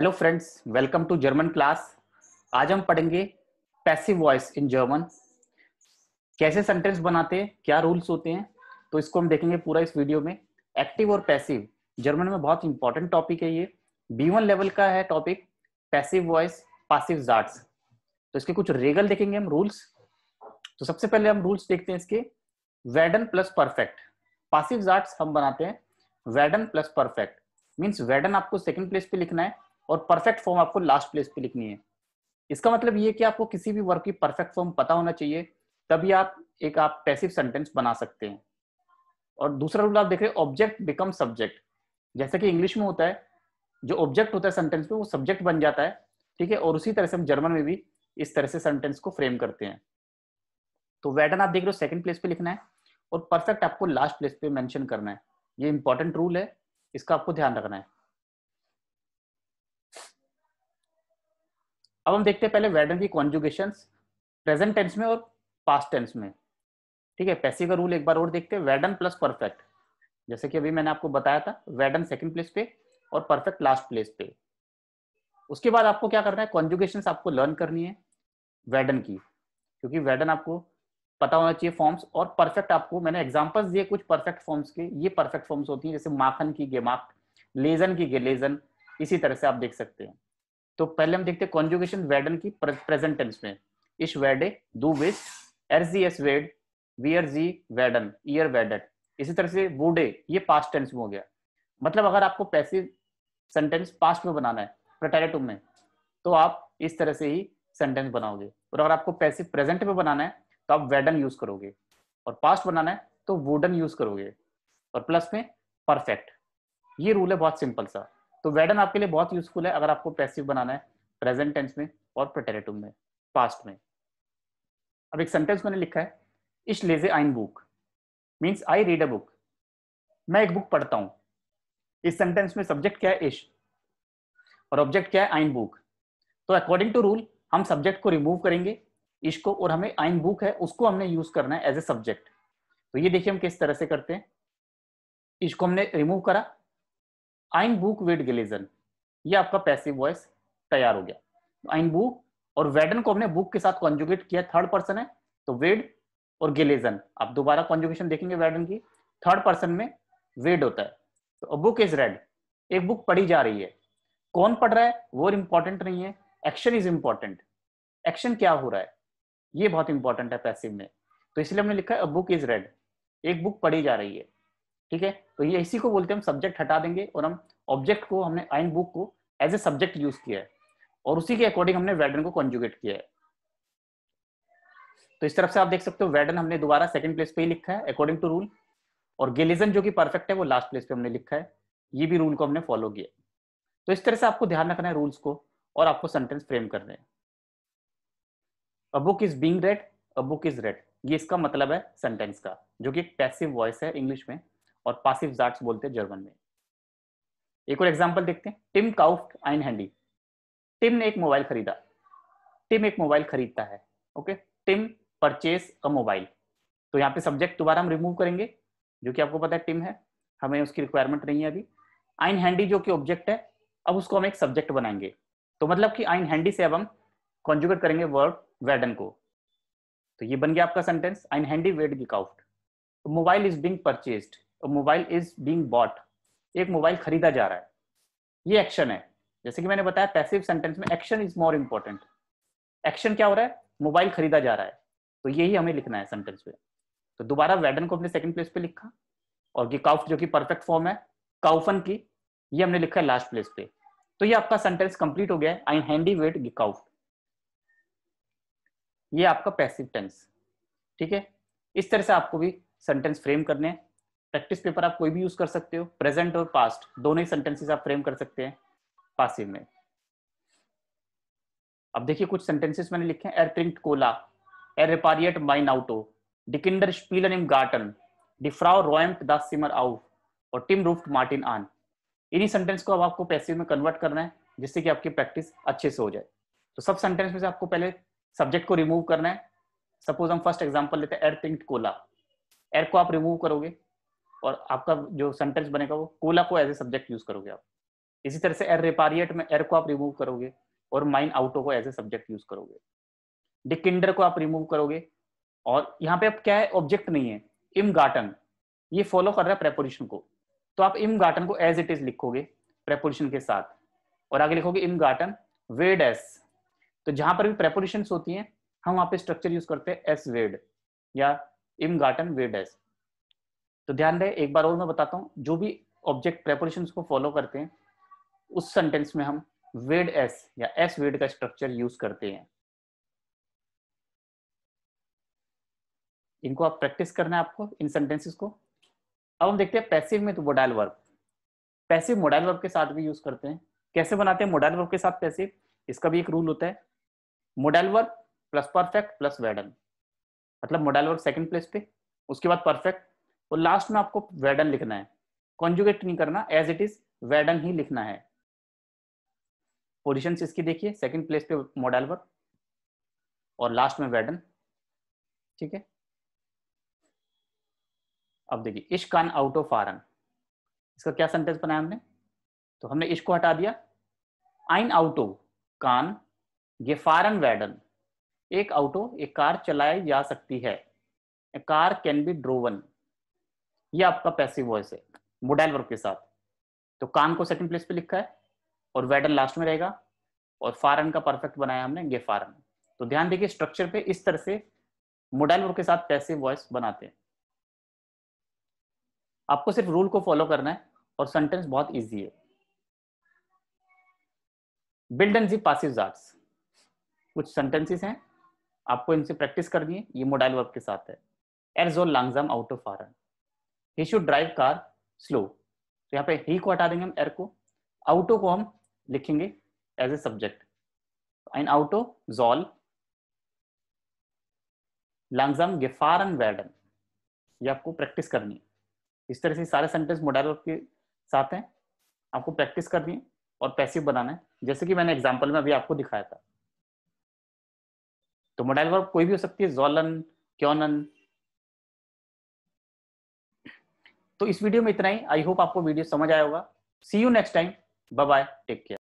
hello friends welcome to German class आज हम पढ़ेंगे पैसिव वॉइस इन जर्मन कैसे सेंटेंस बनाते हैं क्या रूल्स होते हैं तो इसको हम देखेंगे पूरा इस वीडियो में एक्टिव और पैसिव जर्मन में बहुत इंपॉर्टेंट टॉपिक है ये बी वन लेवल का है टॉपिक पैसिव वॉइस पासिव जार्ट्स तो इसके कुछ रेगल देखेंगे हम रूल्स तो सबसे पहले हम रूल्स देखते हैं इसके वेडन प्लस परफेक्ट पासिव जार्ट्स हम बनाते हैं वेडन प्लस परफेक्ट मीन्स वेडन आपको सेकेंड प्लेस पे लिखना है और परफेक्ट फॉर्म आपको लास्ट प्लेस पे लिखनी है इसका मतलब ये कि आपको किसी भी वर्ग की परफेक्ट फॉर्म पता होना चाहिए तभी आप एक आप पैसिव सेंटेंस बना सकते हैं और दूसरा रूल आप देख रहे ऑब्जेक्ट बिकम सब्जेक्ट जैसे कि इंग्लिश में होता है जो ऑब्जेक्ट होता है सेंटेंस में वो सब्जेक्ट बन जाता है ठीक है और उसी तरह से हम जर्मन में भी इस तरह से सेंटेंस को फ्रेम करते हैं तो वैटन आप देख रहे हो सेकंड प्लेस पे लिखना है और परफेक्ट आपको लास्ट प्लेस पे मेंशन करना है ये इंपॉर्टेंट रूल है इसका आपको ध्यान रखना है अब हम देखते हैं पहले वेडन की कॉन्जुगेशन प्रेजेंट टेंस में और पास्ट टेंस में ठीक है पैसे का रूल एक बार और देखते हैं वेडन प्लस परफेक्ट जैसे कि अभी मैंने आपको बताया था वेडन सेकंड प्लेस पे और परफेक्ट लास्ट प्लेस पे उसके बाद आपको क्या करना है कॉन्जुगेशन आपको लर्न करनी है वेडन की क्योंकि वेडन आपको पता होना चाहिए फॉर्म्स और परफेक्ट आपको मैंने एग्जाम्पल्स दिए कुछ परफेक्ट फॉर्म्स के ये परफेक्ट फॉर्म्स होती है जैसे माखन की गेमाक लेजन की गेलेजन इसी तरह से आप देख सकते हैं तो पहले हम देखते हैं कॉन्जुगेशन वेडन की प्रेजेंट टेंस में इश वेडे दू विस एर जी एस वेड वीयर जी वेडन ईयर वेडेड इसी तरह से वुडे ये पास्ट टेंस में हो गया मतलब अगर आपको पैसिव सेंटेंस पास्ट में बनाना है प्रटेरेटिव में तो आप इस तरह से ही सेंटेंस बनाओगे और अगर आपको पैसिव प्रेजेंट में बनाना है तो आप वेडन यूज करोगे और पास्ट बनाना है तो वुडन यूज करोगे और प्लस में परफेक्ट ये रूल है बहुत सिंपल सा तो वेडन आपके लिए बहुत यूजफुल है अगर आपको पैसिव बनाना है प्रेजेंट टेंस में और प्रोटेरेटम में पास्ट में अब एक सेंटेंस मैंने लिखा है इश लेजे आइन बुक means I read a book मैं एक बुक पढ़ता हूँ इस सेंटेंस में सब्जेक्ट क्या है इश और ऑब्जेक्ट क्या है आइन बुक तो अकॉर्डिंग टू रूल हम सब्जेक्ट को रिमूव करेंगे इश को और हमें आइन बुक है उसको हमने यूज करना है एज ए सब्जेक्ट तो ये देखिए हम किस तरह से करते हैं इश को हमने रिमूव करा आइन बुक वेड गिलेजन ये आपका पैसिव वॉइस तैयार हो गया तो आइन बुक और वेडन को हमने बुक के साथ कॉन्जुगेट किया थर्ड पर्सन है तो वेड और गिलेजन आप दोबारा कॉन्जुगेशन देखेंगे वेडन की थर्ड पर्सन में वेड होता है तो बुक इज रेड एक बुक पढ़ी जा रही है कौन पढ़ रहा है वो इंपॉर्टेंट नहीं है एक्शन इज इंपॉर्टेंट एक्शन क्या हो रहा है ये बहुत इंपॉर्टेंट है पैसिव में तो इसलिए हमने लिखा है अ बुक इज रेड एक बुक पढ़ी जा रही है ठीक है तो ये इसी को बोलते हैं हम सब्जेक्ट हटा देंगे और हम ऑब्जेक्ट को हमने आइन बुक को एज ए सब्जेक्ट यूज किया है और उसी के अकॉर्डिंग हमने वेडन को कॉन्जुगेट किया है तो इस तरफ से आप देख सकते हो वैडन हमने दोबारा सेकंड प्लेस पे ही लिखा है अकॉर्डिंग टू रूल और गेलिजन जो कि परफेक्ट है वो लास्ट प्लेस पे हमने लिखा है ये भी रूल को हमने फॉलो किया तो इस तरह से आपको ध्यान रखना है रूल्स को और आपको सेंटेंस फ्रेम करने हैं a book is being read a book is read ये इसका मतलब है सेंटेंस का जो कि एक पैसिव वॉइस है इंग्लिश में और पासिव जाट्स बोलते हैं जर्मन में एक और एग्जाम्पल देखते हैं टिम काउफ्ट आइन हैंडी टिम ने एक मोबाइल खरीदा टिम एक मोबाइल खरीदता है okay Tim purchase a mobile तो यहाँ पे सब्जेक्ट दोबारा हम रिमूव करेंगे जो कि आपको पता है टिम है हमें उसकी रिक्वायरमेंट नहीं है अभी आइन हैंडी जो कि ऑब्जेक्ट है अब उसको हम एक सब्जेक्ट बनाएंगे तो मतलब कि आइन हैंडी से अब हम कॉन्जुगेट करेंगे वर्ड वेडन को तो ये बन गया आपका सेंटेंस आइन हैंडी वेड गिकाउफ्ट mobile is being purchased mobile is being bought एक मोबाइल खरीदा जा रहा है ये एक्शन है जैसे कि मैंने बताया पैसिव सेंटेंस में action is more important action क्या हो रहा है मोबाइल खरीदा जा रहा है तो यही हमें लिखना है सेंटेंस में तो दोबारा वेडन को अपने सेकंड प्लेस पे लिखा और गिकाउफ जो कि परफेक्ट फॉर्म है काउफन की ये हमने लिखा है लास्ट प्लेस पे तो ये आपका सेंटेंस कंप्लीट हो गया है आई हैंडी वेट गिकाउफ ये आपका पैसिव टेंस ठीक है इस तरह से आपको भी सेंटेंस फ्रेम करने हैं प्रैक्टिस पेपर आप कोई भी यूज कर सकते हो प्रेजेंट और पास्ट दोनों ही सेंटेंसेस आप फ्रेम कर सकते हैं पासिव में अब देखिए कुछ सेंटेंसेस मैंने लिखे हैं एर ट्रिंक्ट कोला एर रिपारियट माइन आउटो डिकिंडर स्पीलन इम गार्टन डिफ्राउ रॉयम्ट दास सिमर आउफ और टिम रूफ्ट मार्टिन आन इन्हीं सेंटेंस को अब आपको पैसिव में कन्वर्ट करना है जिससे कि आपकी प्रैक्टिस अच्छे से हो जाए तो सब सेंटेंस में से आपको पहले सब्जेक्ट को रिमूव करना है सपोज हम फर्स्ट एग्जांपल लेते हैं एर थिंक्ड कोला एर को आप रिमूव करोगे और आपका जो सेंटेंस बनेगा वो कोला को एज ए सब्जेक्ट यूज करोगे आप इसी तरह से एर रिपारियट में एर को आप रिमूव करोगे और माइन आउटो को एज ए सब्जेक्ट यूज करोगे डिकिंडर को आप रिमूव करोगे और यहाँ पे आप क्या है ऑब्जेक्ट नहीं है इम गार्टन ये फॉलो कर रहा है प्रेपोजिशन को तो आप इम गार्टन को एज इट इज लिखोगे प्रेपोजिशन के साथ और आगे लिखोगे इम गार्टन वेड एस तो जहां पर भी प्रेपोजिशन होती है हम वहां पे स्ट्रक्चर यूज करते हैं एस वेड या इम गार्टन वेड एस तो ध्यान रहे एक बार और मैं बताता हूँ जो भी ऑब्जेक्ट प्रेपोरेशन को फॉलो करते हैं उस सेंटेंस में हम वेड एस या एस वेड का स्ट्रक्चर यूज करते हैं इनको आप प्रैक्टिस करना है आपको इन सेंटेंसेस को अब हम देखते हैं पैसिव में तो modal verb passive modal verb के साथ भी यूज करते हैं कैसे बनाते हैं मोडाइल वर्ब के साथ पैसिव इसका भी एक रूल होता है modal verb plus perfect plus वेडन मतलब मोडाइल वर्ब सेकंड प्लेस पे उसके बाद परफेक्ट और लास्ट में आपको वेडन लिखना है कॉन्जुगेट नहीं करना एज इट इज वेडन ही लिखना है पोजिशन इसकी देखिए सेकेंड प्लेस पे मॉडल वर्क और लास्ट में वेडन ठीक है अब देखिए इश्क कान आउट ऑफ आरन इसका क्या सेंटेंस बनाया हमने तो हमने इश्क को हटा दिया आइन आउटो कान ये फारन वैडन एक आउटो एक कार चलाई जा सकती है a car can be driven ये आपका पैसिव वॉइस है मोडाइल वर्क के साथ तो कान को सेकंड प्लेस पे लिखा है और वेडन लास्ट में रहेगा और फारन का परफेक्ट बनाया हमने गे फारन तो ध्यान देखिए स्ट्रक्चर पे इस तरह से मोडाइल वर्क के साथ पैसिव वॉइस बनाते हैं आपको सिर्फ रूल को फॉलो करना है और सेंटेंस बहुत ईजी है बिल्ड एंड जी पासिव आर्ट्स कुछ सेंटेंसेस हैं आपको इनसे प्रैक्टिस करनी है ये मोडाइल वर्क के साथ है जो लांगजाम आउट ऑफ फारन ही शुड ड्राइव कार स्लो तो यहाँ पे ही को हटा देंगे हम एर को आउटो को हम लिखेंगे as a subject and auto जॉल लंगजम गिफार एंड वैडन ये आपको प्रैक्टिस करनी है इस तरह से सारे सेंटेंस मोडल के साथ हैं आपको प्रैक्टिस करनी है और पैसिव बनाना है जैसे कि मैंने एग्जाम्पल में अभी आपको दिखाया था तो मोडाइल वर्ब कोई भी हो सकती है जोलन क्योनन तो इस वीडियो में इतना ही आई होप आपको वीडियो समझ आया होगा see you next time bye take care